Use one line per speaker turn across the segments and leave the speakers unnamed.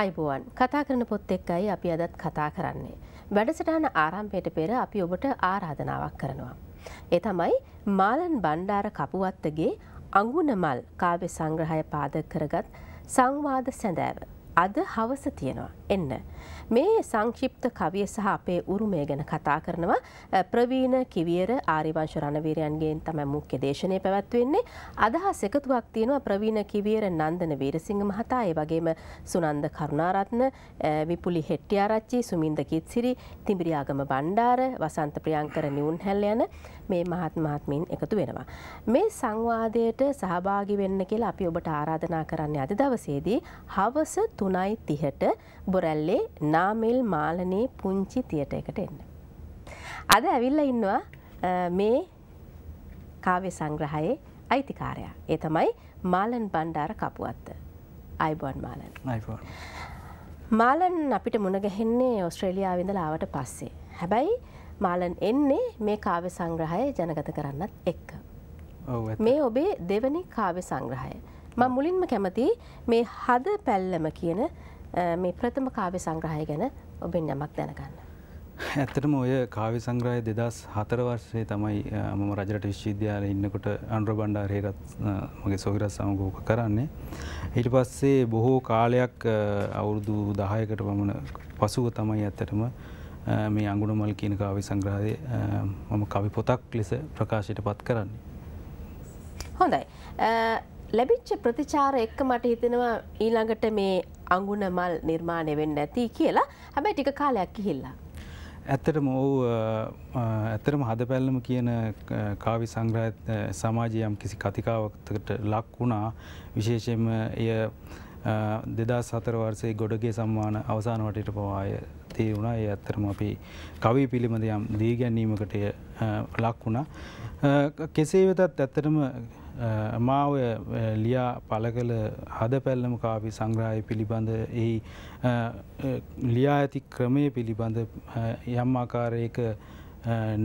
අයිබුවන් කතා කරන පොත් එක්කයි අපි අදත් කතා කරන්නේ. වැඩසටහන ආරම්භයට පෙර අපි ඔබට ආරාධනාවක් කරනවා. ඒ තමයි මාලන් බණ්ඩාර කපුවත්තගේ අඟුණ මල් කාව්‍ය සංග්‍රහය පාදක කරගත් සංවාද සැඳෑව. අද හවස තියෙනවා එන්න. මේ සංක්ෂිප්ත කවිය සහ අපේ උරුමය ගැන කතා කරනවා ප්‍රවීණ කිවියර ආරිවංශ රණවීරයන්ගේෙන් තම මුඛ්‍ය දේශනය පැවැත්වෙන්නේ අදහස් එකතුවක් තියෙනවා ප්‍රවීණ කිවියර නන්දන වීරසිංහ මහතා ඒ වගේම සුනන්ද කරුණාරත්න විපුලි හෙට්ටිආරච්චි සුමින්ද කිත්සිරි තිඹිරියාගම බණ්ඩාර වසන්ත ප්‍රියංකර නිවුන් හැල් යන මේ මහත් මහත්මින් එකතු වෙනවා. මේ සංවාදයට සහභාගි වෙන්න කියලා අපි ඔබට ආරාධනා කරන්න අද දවසේදී හවස තුනයි තිහට බොරැල්ලේ නාමෙල් මාලනේ පුංචි තියටයකට එන්න. අද ඇවිල්ල ඉන්නවා මේ කාව්‍ය සංග්‍රහයේ අයිතිකාරයා. ඒ තමයි මාලන් බණ්ඩාර කපුවත්ත. අයිබොන් මාලන්. මාලන් අපිට මුණගැහෙන්නේ ඔස්ට්‍රේලියාවිඳ ලාවට පස්සේ. හැබැයි මාලන් එන්නේ මේ කාව්‍ය සංග්‍රහය ජනගත කරන්නත් එක්ක. මේ ඔබේ දෙවනි කාව්‍ය සංග්‍රහය. මං මුලින්ම කැමති මේ හද පැල්ලම කියන මේ ප්‍රථම කාව්‍ය සංග්‍රහය ගැන ඔබෙන් යමක් දැනගන්න.
ඇත්තටම ඔය කාවි සංග්‍රහය දෙදස් හතර වර්ෂයේ තමයි මම රජරට විශ්වවිද්‍යාල ඉන්නකොට අන්ුර බණ්ඩාර හේරත් මගේ සොහිරස් සමඟ ඕක කරන්නේ. ඊට පස්සේ බොහෝ කාලයක් අවුරුදු දහයකට පමණ පසුව තමයි ඇත්තටම මේ අඟුණමල් කියන කාවි සංග්‍රහය මම කවි පොතක් ලෙස ප්‍රකාශයට පත් කරන්නේ.
හොඳයි. ලැබිච්ච ප්‍රතිචාර එක්ක මට හිතෙනවා ඊළඟට මේ අංගුණමල් නිර්මාණය වෙන්න ඇති කියලා හැබැයි ටික කාලයක් කිහිල්ලා.
ඇත්තටම ඔහු ඇතරම හද පැල්ලම කියන කාවි සංග්‍රහ සමාජයම් කිසි කතිකාවකට ලක් වුණා විශේෂයෙන්ම එය දෙදා සතර වර්සයේ ගොඩගේ සම්මාන අවසාන වටට පවාය තේ වුණා ඒ ඇත්තරම අපි කවි පිළිබඳ යම් දී ගැන්නීමකටය ලක් වුණා. කෙසේ වෙතත් ඇත්තටම මාව ලියා පලකළ හද පැල්ලම කාපි සංග්‍රහය පිළිබඳ එහි ලියා ඇති ක්‍රමය පිළිබඳ යම් ආකාරයක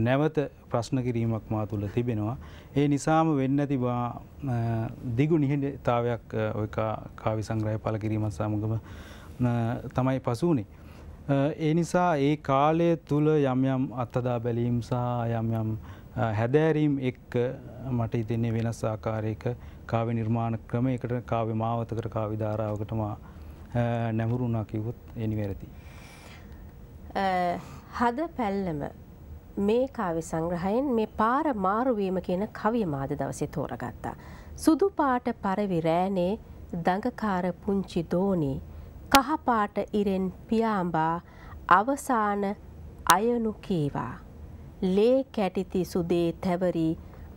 නැවත ප්‍රශ්න කිරීමක් මා තුළ තිබෙනවා. ඒ නිසාම වෙන්න තිබා දිගු නිහඬතාවයක් ඔය කාවි සංග්‍රහය පල කිරීමත් සමගම තමයි පසුවනේ. ඒ නිසා ඒ කාලය තුළ යම් යම් අත්තදා බැලීම් සහ යම් යම් හැදෑරීම් එක්ක මට ඉතින්නේ වෙනස් ආකාරයක කාව්‍ය නිර්මාණ ක්‍රමයකට කාව්‍ය මාවතකට කාව්‍ය ධාරාවකටම නැඹුරුණා කිව්වොත් ඒ නිවැරදි.
හද පැල්ලම මේ කාව්‍ය සංග්‍රහයෙන් මේ පාර මාරුවීම කියන කවිය මාද දවසේ තෝරගත්තා. සුදු පාට පරවි රෑනේ දඟකාර පුංචි දෝනි කහපාට ඉරෙන් පියාඹා අවසාන අයනු කීවා ලේ කැටිති සුදේ තැවරී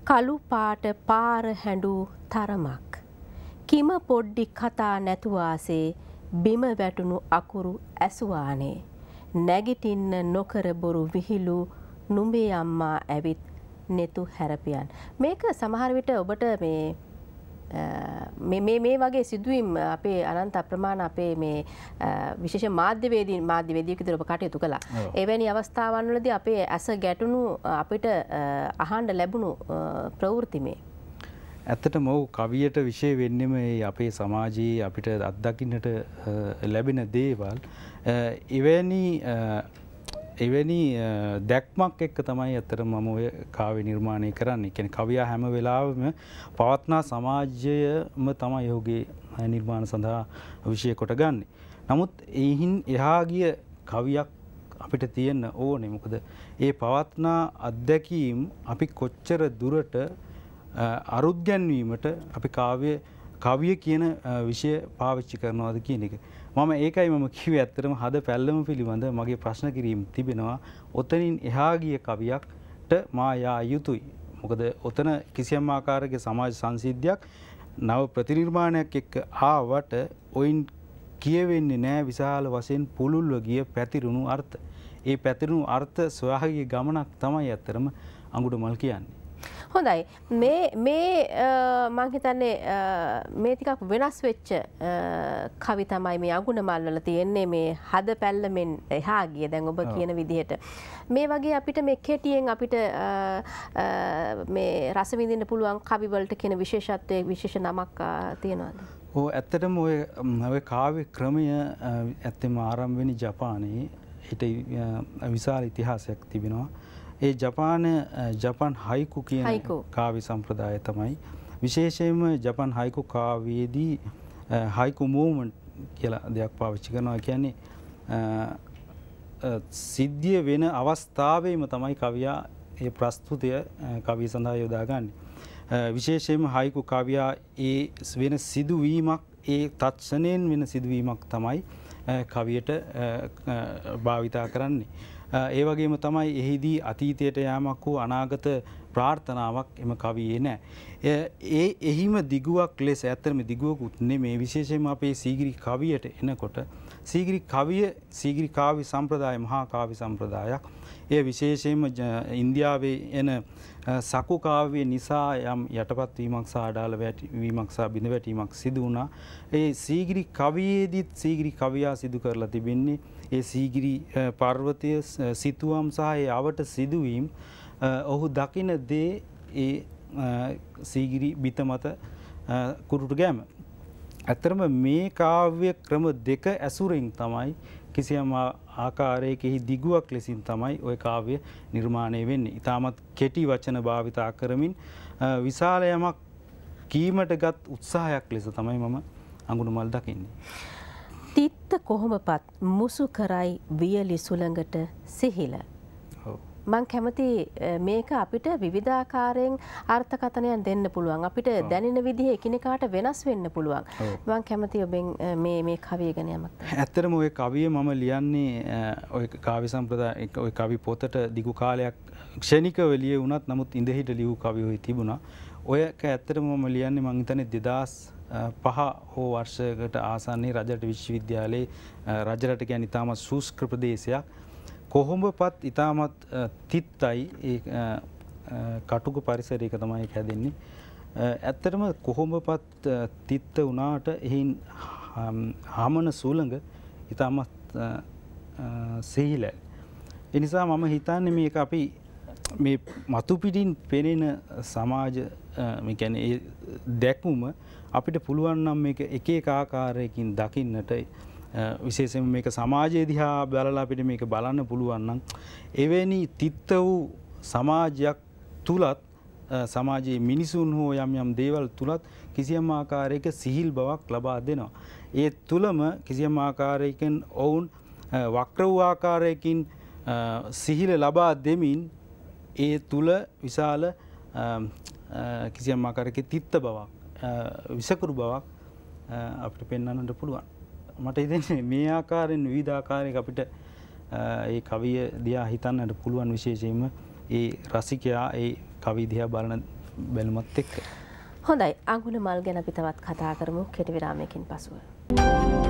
කළු පාට පාර හැඬූ තරමක්. කිම පොඩ්ඩි කතා නැතුවාසේ බිම වැටුණු අකුරු ඇසුවානේ. නැගිටින්න නොකර බොරු විහිලු නුඹේ අම්මා ඇවිත් නෙතු හැරපියන්. මේක සමහර විට ඔබට මේ මේ වගේ සිදුවම් අපේ අනන්ත අප්‍රමාණ අපේ මේ විශේෂ මාධ්‍යවේදී මාධ්‍යවේදීක දිරප කටයුතු කළා. එවැනි අවස්ථාවන්වලද අපේ ඇස ගැටුණු අපිට අහන්ඩ ලැබුණු ප්‍රවෘතිමේ.
ඇත්තට මොව කවියට විෂය වෙන්නෙම අපේ සමාජයේ අපිට අත්දකින්නට ලැබෙන දේවල්. එවැනි එවැනි දැක්මක් එක්ක තමයි ඇතර මම ඔය කාව නිර්මාණය කරන්න එකන කවයා හැම වෙලාවම පවත්නා සමාජ්‍යයම තමයි යෝගේ නිර්මාණ සඳහා විෂය කොට ගන්න. නමුත් එහින් එහාගිය කවියක් අපිට තියෙන්න ඕනේ මොකද ඒ පවත්නා අත්දැකීම් අපි කොච්චර දුරට අරුද්ගැන්වීමට අපි කාවය කවිය කියන විෂය පාවිච්චි කරනවාද කියන එක. මම ඒකයි මම කිව්වේ ඇත්තටම හද පැල්ලම පිළිබඳ මගේ ප්‍රශ්න කිරීම තිබෙනවා. ඔතනින් එහා ගිය කවියක්ට මා යා යුතුයි. මොකද ඔතන කිසියම් ආකාරයක සමාජ සංසිද්ධියක් නව ප්‍රතිනිර්මාණයක් එක්ක ආවට ඔයින් කියවෙන්නේ නෑ විශාල වශයෙන් පුළුල්ව ගිය පැතිරුණු අර්ථ. ඒ පැතිරුණු අර්ථ සොයාගේ ගමනක් තමයි ඇත්තරම අඟුඩමල් කියන්නේ.
හොඳයි මේ මේ මංහිතන්නේ මේ ටිකක් වෙනස් වෙච්ච කවි තමයි මේ අගුණ මල්වල තියෙන්නේ මේ හද පැල්ලමෙන් එහා ගිය දැන් ඔබ කියන විදිහට මේ වගේ අපිට මේ කෙටියෙන් අපිට මේ රසවිඳින්න පුළුවන් කවිවලට කියන විශේෂත්වය විශේෂ නමක් තියෙනවාද
ඕ ඇත්තටම ඔය ඔය කාව්‍ය ක්‍රමය ඇත්තෙම ආරම්භවෙනි ජපානයේ හිට විශාල ඉතිහාසයක් තිබෙනවා ඒ ජපාන ජපන් හයිකු කියන කාවි සම්ප්‍රදාය තමයි. විශේෂයෙන්ම ජපන් හයිකු කාවයේදී හයිකු මූමන්ට් කියලා දෙයක් පාවිච්චි කරනවා කියන්නේ සිද්ධිය වෙන අවස්ථාවේම තමයි කවියා ඒ ප්‍රස්තුතය කවී සඳහා යොදාගන්න. විශේෂයෙන්ම හයිකු කවියා ඒ වෙන සිදුවීමක් ඒ තත්ෂණයෙන් වෙන සිදුවීමක් තමයි කවියට භාවිතා කරන්නේ. ඒ වගේම තමයි එහිදී අතීතයට යෑමක් වූ අනාගත ප්‍රාර්ථනාවක් එම කවියේ නෑ. ඒ එහිම දිගුවක් ලෙස ඇත්තරම දිගුවකුත් නේ මේ විශේෂයෙන් අපේ සීගිරි කවියට එනකොට සීගිරි කවිය සීගිරි කාවි සම්ප්‍රදාය මහා කාවි සම්ප්‍රදායක්. එය විශේෂයෙන්ම ඉන්දියාවේ එන සකුකාවය නිසා යම් යටපත් වීමක් සහ අඩාල වීමක් සහ බිඳ වැටීමක් සිදු වුණා. ඒ සීගිරි කවියේදීත් සීගිරි කවියා සිදු කරලා තිබෙන්නේ ඒ සීගිරි පර්වතය සිතුවම් සහ ඒ අවට සිදුවීම් ඔහු දකින දේ ඒ සීගිරි බිත මත කුරුටු ගෑම ඇතරම මේ කාව්‍ය ක්‍රම දෙක ඇසුරෙන් තමයි කිසියම් ආකාරයකෙහි දිගුවක් ලෙසින් තමයි ඔය කාව්‍ය නිර්මාණය වෙන්නේ. ඉතාමත් කෙටි වචන භාවිතා කරමින් විශාල යමක් කීමට ගත් උත්සාහයක් ලෙස තමයි මම අඟුණුමල් දකින්නේ.
තිත්ත කොහොමපත් මුසු කරයි වියලි සුළඟට සිහිල මං කැමති මේක අපිට විවිධාකාරයෙන් අර්ථකතනයන් දෙන්න පුළුවන් අපිට දැනෙන විදිහ එකනෙකාට වෙනස් වෙන්න පුළුවන් මං කැමති ඔබෙන් මේ කවිය ගැනයමක්
ඇත්තරම ඔය කවිය මම ලියන්නේ ඔය කාවි සම්ප්‍රදා ඔය කවි පොතට දිගු කාලයක් ක්ෂණික වෙලිය වුණත් නමුත් ඉඳහිට ලියව් කවියෝයි තිබුණා ඔයක ඇත්තරම මම ලියන්නේ මංහිතන දෙදස් පහ හෝ වර්ෂයකට ආසන්නේ රජට විශ්වවිද්‍යාලයේ රජරට ගැන ඉතාමත් සූස්ක්‍රපදේශයක් කොහොඹපත් ඉතාමත් තිත්තයි කටුක පරිසරයක තමයි හැදෙන්නේ. ඇත්තටම කොහොඹපත් තිත්ත වනාට එහින් හමන සූළඟ ඉතාමත් සෙහිල. එනිසා මම හිතන්න මේ අපි මේ මතුපිටින් පෙනෙන සමාජ ගැන දැක්මුම අපිට පුළුවන් නම් එක එක ආකාරයකින් දකින්නට විශේෂම මේක සමාජය දිහා බැලලා අපිට මේක බලන්න පුළුවන්නම්. එවැනි තිත්ත වූ සමාජයක් තුළත් සමාජයේ මිනිසුන් හෝ යම් යම් දේවල් තුළත් කිසියම් ආකාරයක සිහිල් බවක් ලබා දෙනවා. ඒ තුළම කිසියම් ආකාරයකින් ඔවුන් වක්‍ර වූ ආකාරයකින් සිහිල ලබා දෙමින් ඒ තුළ විශාල කිසියම් ආකාරයක තිත්ත බවක් විසකුරු බවක් අපිට පෙන්වන්නට පුළුවන්. මට ඉතින් මේ ආකාරයෙන් විවිධාකාරයක අපිට ඒ කවිය දිහා හිතන්නට පුළුවන් විශේෂයෙන්ම ඒ රසිකයා ඒ කවි දිහා බලන බැලුමත් එක්ක.
හොඳයි අඟුල මල් ගැන අපි තවත් කතා කරමු කෙටි විරාමයකින් පසුව. Thank you.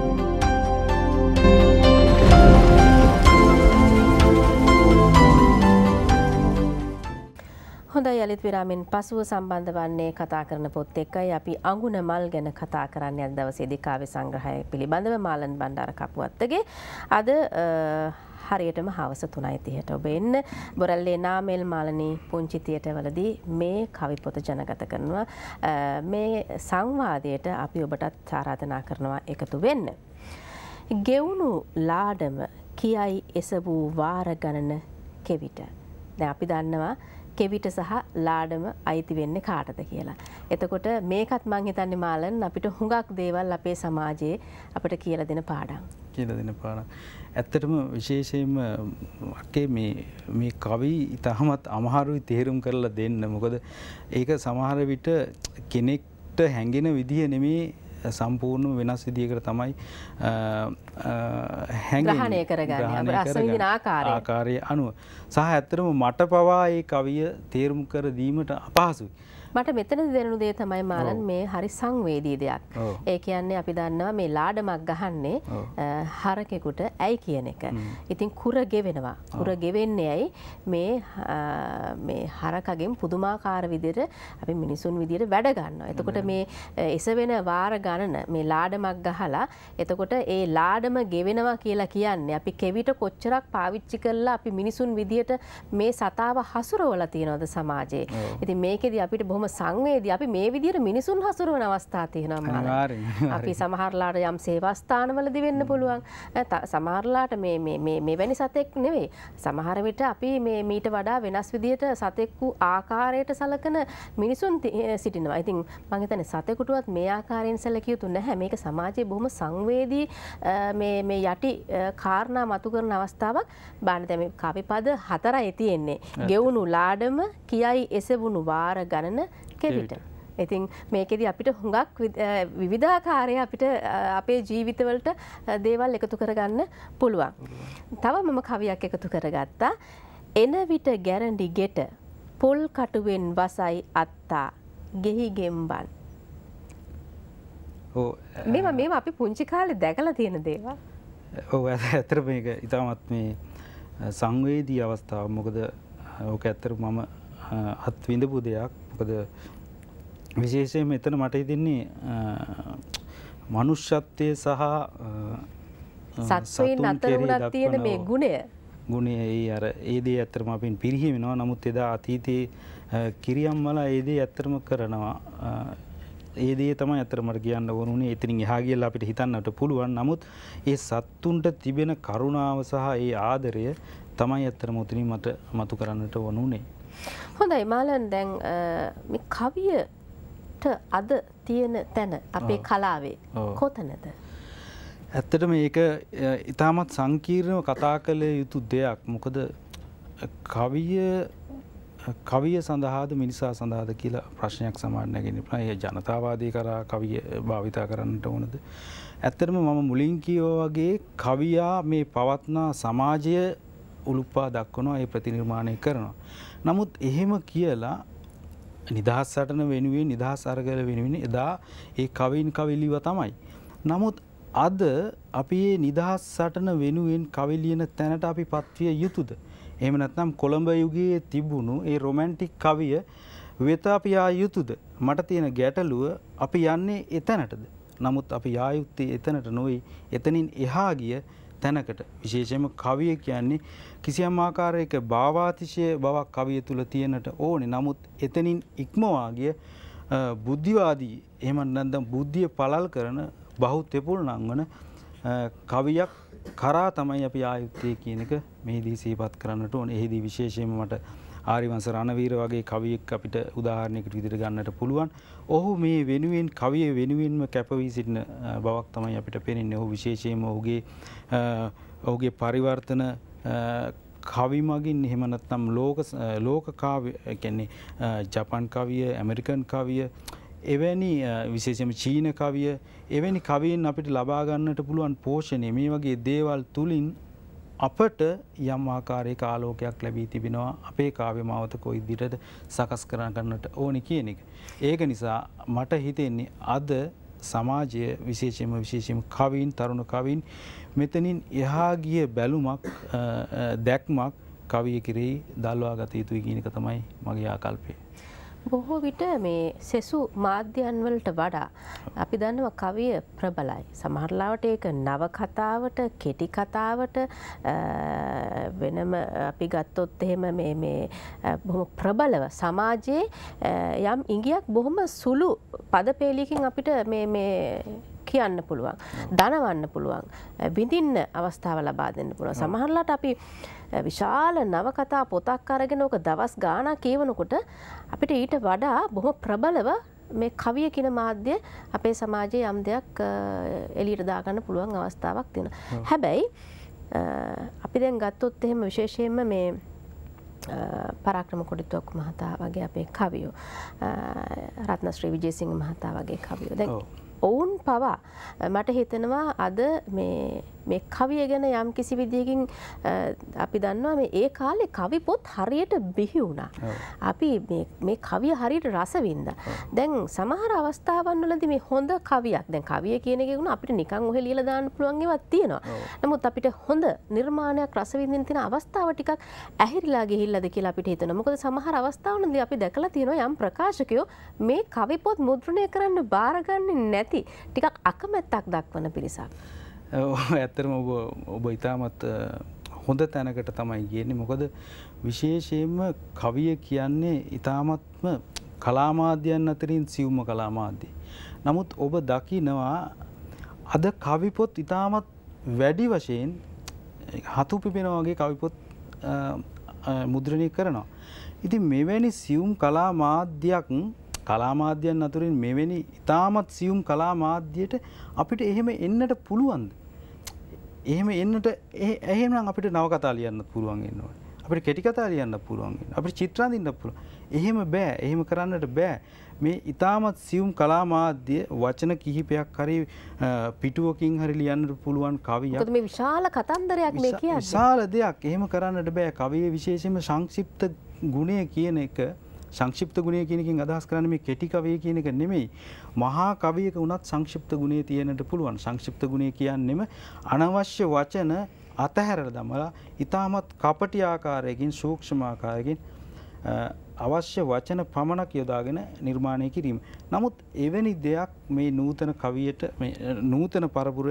හොඳ යළිත් විරාමෙන් පසුව සම්බන්ධ වන්නේ කතා කරන පොත් එක්කයි අපි අඟුන මල් ගැන කතා කරන්න අද දවසේ දෙකාවේ සංග්‍රහය පිළිබඳව මාලන් බණ්ඩාර කපුවත්තගේ අද හරියටම හවස තුනයි තිහට ඔබ එන්න බොරල්ලේ නාමෙල් මාලනී පුංචිතියට වලදී මේ කවිපොත ජනගත කරනවා මේ සංවාදයට අපි ඔබටත් සාරාධනා කරනවා එකතු වෙන්න. ගෙවුණු ලාඩම කියයි එස වූ වාර ගණන කෙවිට. දැ අපි දන්නවා කෙවිට සහ ලාඩම අයිති වෙන්නේ කාටද කියලා. එතකොට මේකත් මං හිතන්නේ මාලන් අපිට හුඟක් දේවල් අපේ සමාජයේ අපට කියලා දෙන පාඩම්.
කියලා දෙන පාන. ඇත්තටම විශේෂයෙන්ම අකේ මේ කවි ඉතාමත් අමහරුයි තේරුම් කරලා දෙන්න මොකද ඒක සමහර විට කෙනෙක්ට හැඟෙන විදිහ නෙමේ සම්පූර්ණ වෙනස් විදිියකට තමයි හැග්‍රහණය කරගන්න ආකාරය අනුව සහ ඇත්තරම මට පවා ඒ කවිය තේරුම් කර දීමට අපහසුයි.
මට මෙතන දෙනු දේ තමයි මාලන් මේ හරි සංවේදී දෙයක්. ඒ කියන්නේ අපි දන්නවා මේ ලාඩමක් ගහන්නේ හරකෙකුට ඇයි කියන එක. ඉතින් කුර ගෙවෙනවා. කුර ගෙවෙන්නේ ඇයි මේ හරකගෙන් පුදුමාකාර විදිර අපි මිනිසුන් විදියට වැඩ ගන්නවා. එතකොට මේ එසවෙන වාර ගණන මේ ලාඩමක් ගහලා එතකොට ඒ ලාඩම ගෙවෙනවා කියලා කියන්නේ අපි කෙවිට කොච්චරක් පාවිච්චි කරලා අපි මිනිසුන් විදියට මේ සතාව හසුරවල තියෙනවද සමාජයේ. ඉතින් මේකෙදී අපිට බොහොම බොහොම සංවේදී අපි මේ විදිහට මිනිසුන් හසුරුවන අවස්ථා
තියෙනවා අපි
සමහරලාට යම් සේවස්ථානවලදී වෙන්න පුළුවන් සමහරලාට මේ මේ මෙවැනි සතෙක් නෙවෙයි සමහර විට අපි මේ මීට වඩා වෙනස් විදිහට සතෙක්කු ආකාරයට සලකන මිනිසුන් සිටිනවා. ඉතින් මම හිතන්නේ සතෙකුටවත් මේ ආකාරයෙන් සැලකිය යුතු නැහැ. මේක සමාජයේ බොහොම සංවේදී මේ මේ යටි කාරණා මතු කරන අවස්ථාවක් බාන දැම කවිපද හතරයි තියෙන්නේ. ගෙවුණු ලාඩම කියයි එසවුණු වාර ගණන කෙවිට. ඉතින් මේකෙද අපිට හුඟක් විවිධාකාරය අපිට අපේ ජීවිතවලට දේවල් එකතු කරගන්න පුළුවන්. තව මම කවියක් එකතු කරගත්තා. එන විට ගැරඩි ගෙට පොල් කටුවෙන් වසයි අත්තා ගෙහි ගෙම්බන්. මෙම මෙම අපි පුංචි කාලෙ දැකලා තියෙන දේවා.
ඔ ඇතර මේක ඉතාමත් මේ සංවේදී අවස්ථාව මොකද ඕක ඇත්තර මම අත්විඳපු දෙයක් කොද විශේෂයෙන් එතන මට හිතින්නේ මනුෂ්‍යත්වය සහ සත්වයින් අතරුණක් තියෙන මේ ගුණය ගුණය ඒ අර ඒදේ ඇත්තරම අපින් පිරිහිමෙනවා නමුත් එදා අතීතයේ කිරියම් වල ඒදේ ඇත්තරම කරනවා ඒදේ තම ඇතරමට කියන්න ඕනුනේ ඉතින් එහා කියලා අපිට හිතන්නට පුළුවන් නමුත් ඒ සත්තුන්ට තිබෙන කරුණාව සහ ඒ ආදරය තමයි ඇත්තරම උතනින් මට මතු කරන්නට වනුනේ
හොඳයි මාලන් දැන් කවියට අද තියෙන තැන අපේ කලාවේ කොතනද.
ඇත්තටම ඒක ඉතාමත් සංකීර්ණව කතා කළ යුතු දෙයක් මොකද කවිය කවිය සඳහාද මිනිසා සඳහාද කියලා ප්‍රශ්නයක් සමානයගෙන ඒ ජනතාවාදී කරා කවිය භාවිතා කරන්නට ඕනද. ඇත්තරම මම මුලින් කියෝ වගේ කවියා මේ පවත්නා සමාජය උළුප්පා දක්වනවා ඒ ප්‍රතිනිර්මාණය කරනවා. නමුත් එහෙම කියලා නිදහස් සටන වෙනුවෙන් නිදහස් අරගල වෙනුවෙන් එදා ඒ කවින් කවිලිව තමයි. නමුත් අද අපි ඒ නිදහස් සටන වෙනුවෙන් කවිලියන තැනට අපි පත්විය යුතුද. එම නැත්නම් කොළඹ යුගයේ තිබුණු ඒ රොමැන්ටික් කවිය වෙත අපි යා යුතුද. මට තියෙන ගැටලුව අපි යන්නේ එතැනටද. නමුත් අපි යායුත්තේ එතනට නොයි එතනින් එහා ගිය තැනකට විශේෂම කවිය කියන්නේ කිසියම් ආකාරයක භාවාතිශය බවක් කවිය තුළ තියෙනට ඕනේ නමුත් එතනින් ඉක්මවාගිය බුද්ධිවාදී එහෙම නැත්නම් බුද්ධිය පළල් කරන බහු තෙපුල් නංවන කවියක් කරා තමයි අපි ආයුත්තේ කියන එක මෙහිදී සිහිපත් කරන්නට ඕනේ. එහිදී විශේෂයෙන්ම මට ආරිවංස රණවීර වගේ කවියෙක් අපිට උදාහරණයකට විදිහට ගන්නට පුළුවන්. ඔහු මේ වෙනුවෙන් කවිය වෙනුවෙන්ම කැපවී සිටින බවක් තමයි අපිට පේන්නේ. ඔහු විශේෂයෙන්ම ඔහුගේ ඔහුගේ පරිවර්තන කවි මගින් එහෙම නැත්නම් ලෝක ලෝක කාව්‍ය කියන්නේ ජපන් කවිය, ඇමරිකන් කවිය එවැනි විශේෂම චීන කවිය එවැනි කවීන් අපිට ලබා ගන්නට පුළුවන් පෝෂණය මේ වගේ දේවල් තුලින් අපට යම් ආකාරයක ආලෝකයක් ලැබී තිබෙනවා අපේ කාව්‍ය මාවතක ඉදිරියට සකස් කරගන්නට ඕනි කියන එක. ඒක නිසා මට හිතෙන්නේ අද සමාජය විශේෂයෙන්ම විශේෂයෙන්ම කවීන් තරුණ කවීන් මෙතනින් එහා ගිය බැලුමක් දැක්මක් කවිය කෙරෙහි දල්වා ගත යුතුයි කියන එක තමයි මගේ ආකල්පය.
බොහෝ විට මේ සෙසු මාධ්‍යන්වලට වඩා අපි දන්නවා කවිය ප්‍රබලයි. සමහරලාවට ඒක නවකතාවට කෙටිකතාවට වෙනම අපි ගත්තොත් එහෙම බොහොම ප්‍රබලව සමාජයේ යම් ඉඟියක් බොහොම සුළු පදපේලියකින් අපිට කියන්න පුළුවන්. දනවන්න පුළුවන්. බිඳින්න අවස්ථාව ලබා දෙන්න පුළුවන්. සමහරලාට අපි විශාල නවකතා පොතක් අරගෙන ඕක දවස් ගානා කියවනකොට අපිට ඊට වඩා බොහොම ප්‍රබලව මේ කවිය කියන මාධ්‍ය අපේ සමාජයේ යම් දෙයක් එලියට දාගන්න පුළුවන් අවස්ථාවක් තියෙන. හැබැයි අපි දැන් ගත්තොත් එහෙම විශේෂයෙන්ම මේ පරාක්‍රම කොඩිතුවක් මහතා වගේ අපේ කවියෝ රත්නශ්‍රී විජේසිංහ මහතා වගේ කවියෝ දැන් ඔවුන් පවා මට හිතනවා අද මේ කවිය ගැන යම් කිසි විදියකින් අපි දන්නවා මේ ඒ කාලෙ කවි පොත් හරියට බිහි වුණා. අපි මේ කවිය හරියට රසවින්ද. දැන් සමහර අවස්ථාවන් වලද මේ හොඳ කවියක් දැන් කවිය කියනෙකුණ අපිට නිකං ඔහ ලියල දාන්න පුළුවන්ගේවත් තියෙනවා. නමුත් අපිට හොඳ නිර්මාණයක් රසවිඳින් තින අවස්ථාව ටිකක් ඇහිරිලා ගිහිල්ලද කියලා අපිට හිතන මොකද සමහර අවස්ථාවනද අපි දැකලා තියෙනවා යම් ප්‍රකාශකයෝ මේ කවි පොත් මුද්‍රණය කරන්න බාරගන්නේ නැති ඇති ටිකක් අකමැත්තක් දක්වන පිරිසක්.
ඇත්තරම ඔබ ඔබ ඉතාමත් හොඳ තැනකට තමයි කියන්නේ මොකද විශේෂයෙන්ම කවිය කියන්නේ ඉතාමත්ම කලාමාධ්‍යයන් අතරින් සිව්ම කලාමාධ්‍යය. නමුත් ඔබ දකිනවා අද කවිපොත් ඉතාමත් වැඩි වශයෙන් හතු පිපෙනවාගේ කවිපොත් මුද්‍රණය කරනවා. ඉතින් මෙවැනි සියුම් කලා මාධ්‍යයක් කලාමාධ්‍යයන් අතුරින් මෙවැනි ඉතාමත් සියුම් කලාමාධ්‍යයට අපිට එහෙම එන්නට පුළුවන්ද. එහෙම එන්නට එහෙමනම් අපිට නවකතා ලියන්න පුළුවන් එන්නවා. අපිට කෙටිකතා ලියන්න පුළුවන් අපිට චිත්‍රාඳින්න පුළුවන්. එහෙම බෑ එහෙම කරන්නට බෑ. මේ ඉතාමත් සියුම් කලාමාධ්‍ය වචන කිහිපයක් හරි පිටුවකින් හරි ලියන්නට පුළුවන් කවියක්
මේ විශාල කතන්දරයක් මේ කියන්නේ විශාල
දෙයක් එහෙම කරන්නට බෑ කවියේ විශේෂයෙන්ම සංක්ෂිප්ත ගුණය කියන එක සංක්ෂිප්ත ගුණය කියනකින් අදහස් කරන්න මේ කෙටි කවය කියන එක නෙමෙයි මහා කවියක වුණත් සංක්ෂිප්ත ගුණේ තියෙනට පුළුවන් සංක්ෂිප්ත ගුණය කියන්නෙම අනවශ්‍ය වචන අතහැරල දමලා ඉතාමත් කපටි ආකාරයකින් සූක්ෂම ආකාරයකින් අවශ්‍ය වචන පමණක් යොදාගෙන නිර්මාණය කිරීම. නමුත් එවැනි දෙයක් මේ නූතන කවියට නූතන පරපුර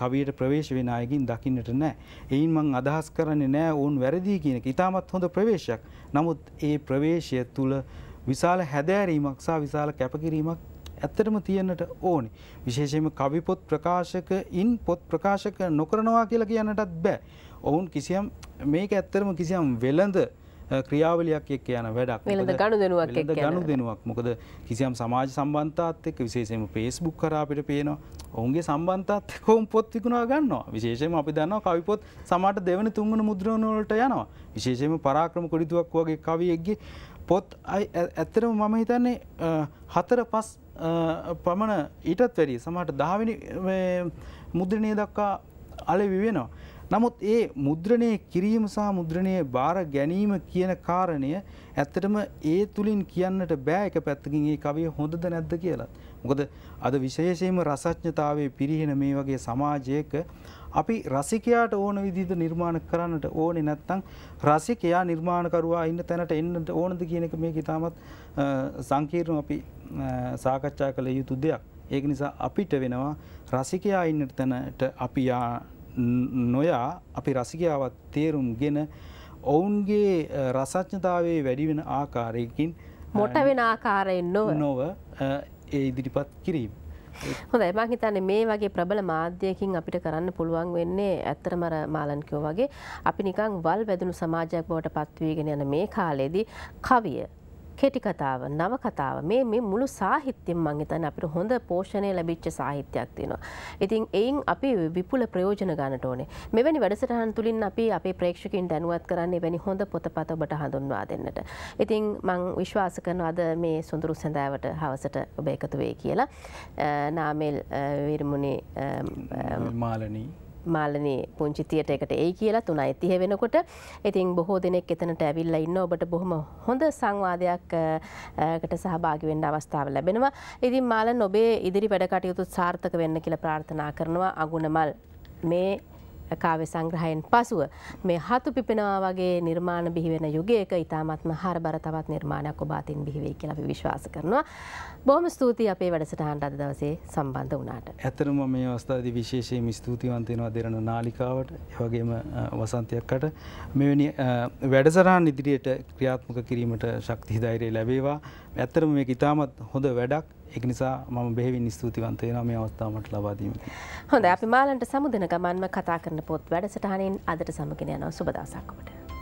කවියට ප්‍රවේශ වෙන අයකින් දකින්නට නෑ. එයින් මං අදහස් කරන්නේ නෑ ඔවුන් වැරදිී කියනක ඉතාමත් හොඳ ප්‍රවේශයක්. නමුත් ඒ ප්‍රවේශය තුළ විශාල හැදෑරීමක් සා විශාල කැපකිරීමක් ඇත්තටම තියන්නට ඕනි. විශේෂයම කවිපොත් ප්‍රකාශකයින් පොත් ප්‍රකාශක නොකරනවා කියලා කියන්නටත් බෑ. ඔවුන් කිසියම් මේක ඇත්තරම කිසියම් වෙළඳ ක්‍රියාවලියක් එක් යන වැඩක් ගණු දෙනුවක් ගණු දෙනුවක් මොකද කිසියම් සමාජ සම්බන්තාත් එක් විශේෂම පේස්බුක් කරාපිට පේනවා ඔවුන්ගේ සම්බන්තත් කෝම් පොත් විකුණා ගන්නවා විශේෂම අපි දන්නවා කවිපොත් සමට දෙවන තුන්ගන මුද්‍රණවලට යනවා විශේෂම පරාක්‍රම කොඩිතුවක් වගේ කවියෙක්ගේ පොත් ඇත්තරම මම හිතන්නේ හතර පස් පමණ ඊටත් වැඩි සමට දාවනි මුද්‍රණය දක්වා අලෙවි වෙනවා. නමුත් ඒ මුද්‍රණය කිරීම සහ මුද්‍රණය බාර ගැනීම කියන කාරණය ඇත්තටම ඒ තුලින් කියන්නට බෑ එක පැත්තකින් ඒ කවිය හොඳද නැද්ද කියලා. මොකද අද විශේෂයෙන්ම රසඥතාවයේ පිරිහෙන මේ වගේ සමාජයක අපි රසිකයාට ඕන විදිහට නිර්මාණ කරන්නට ඕනේ නැත්නම් රසිකයා නිර්මාණකරුවා ඉන්න තැනට එන්න ඕනද කියන එක මේක ඉතාමත් සංකීර්ණව අපි සාකච්ඡා කළ යුතු දෙයක්. ඒක නිසා අපිට වෙනවා රසිකයා ඉන්න තැනට අපි යා නොයා අපි රසිකාවත් තේරුම් ගෙන ඔවුන්ගේ රසඥතාවේ වැඩිවෙන ආකාරයකින් මොට වෙන
ආකාරයෙන් නොව නොව
ඒ ඉදිරිපත් කිරීම.
හොඳයි මං හිතන්නේ මේ වගේ ප්‍රබල මාධ්‍යයකින් අපිට කරන්න පුළුවන් වෙන්නේ ඇත්තටම අර මාලන් කියෝ වගේ අපි නිකන් වල් වැදුණු සමාජයක් බවට පත්වීගෙන යන මේ කාලේදී කවිය කෙටිකතාව නවකතාව මේ මේ මුළු සාහිත්‍යයෙන් මං හිතන අපිට හොඳ පෝෂණය ලැබිච්ච සාහිත්‍යයක් තියෙනවා. ඉතින් එයින් අපි විපුල ප්‍රයෝජන ගන්නට ඕනේ. මෙවැනි වැඩසටහන් තුලින් අපි අපේ ප්‍රේක්ෂකයන් දැනුවත් කරන්නේ වැනි හොඳ පොතපත ඔබට හඳුන්වා දෙන්නට. ඉතින් මං විශ්වාස කරනවා අද මේ සොඳුරු සඳෑවට හවසට ඔබ එකතු වෙයි කියලා. නාමෙල් විරමුණේ මාලනී මාලනේ පුංචිතියට එකට ඒ කියලා තුන අයිතිහ වෙනකොට ඉතින් බොහෝ දෙනෙක් එතනට ඇවිල්ලා ඉන්න ඔබට බොහොම හොඳ සංවාදයක්කට සහභාගිවෙන්ඩ අවස්ථාව ලැබෙනවා ඉතින් මාල නොබේ ඉදිරි වැඩකටයුතු සාර්ථක වෙන්න කියල ප්‍රාර්ථනා කරනවා අගුණමල් මේ කාව්‍ය සංග්‍රහයෙන් පසුව මේ හතු පිපෙනවා වගේ නිර්මාණ බිහිවෙන යුගයක ඉතාමත්ම හරබර තවත් නිර්මාණයක් ඔබ අතින් බිහිවේ කියලා අපි විශ්වාස කරනවා. බොහොම ස්තුතියි අපේ වැඩසටහනට අද දවසේ සම්බන්ධ
වුණාට. ඇත්තටම මේ අවස්ථාවේදී විශේෂයෙන් ස්තුතිවන්ත වෙනවා දෙරණ නාලිකාවට, ඒ වගේම වසන්තයක්කට මෙවැනි වැඩසටහන් ඉදිරියට ක්‍රියාත්මක කිරීමට ශක්තිය ධෛර්යය ලැබේවා. ඇත්තටම මේක ඉතාමත් හොඳ වැඩක්. එක නිසා මම බෙහෙවින් ස්තුතිවන්ත වෙනවා මේ අවස්ථාව මට ලබා දීමට.
හොඳයි අපි මාලන්ට සමුදෙන ගමන්ම කතා කරන පොත් වැඩසටහනෙන් අදට සමුගෙන යනවා සුබ දවසක් ඔබට.